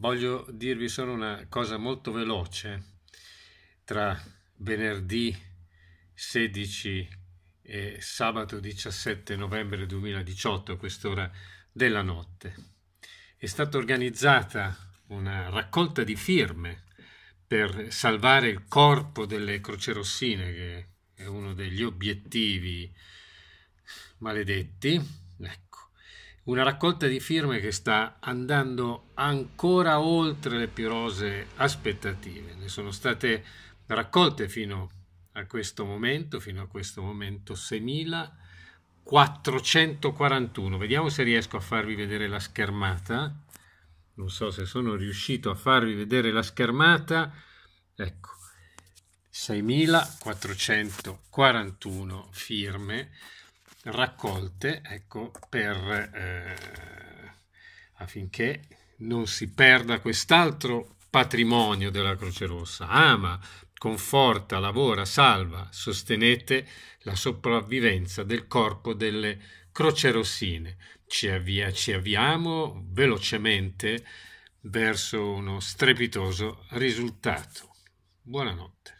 Voglio dirvi solo una cosa molto veloce. Tra venerdì 16 e sabato 17 novembre 2018 a quest'ora della notte è stata organizzata una raccolta di firme per salvare il corpo delle Croce Rossine che è uno degli obiettivi maledetti una raccolta di firme che sta andando ancora oltre le più rose aspettative. Ne sono state raccolte fino a questo momento, fino a questo momento 6.441. Vediamo se riesco a farvi vedere la schermata. Non so se sono riuscito a farvi vedere la schermata. Ecco, 6.441 firme raccolte ecco, per, eh, affinché non si perda quest'altro patrimonio della Croce Rossa. Ama, conforta, lavora, salva, sostenete la sopravvivenza del corpo delle Croce Rossine. Ci, avvia, ci avviamo velocemente verso uno strepitoso risultato. Buonanotte.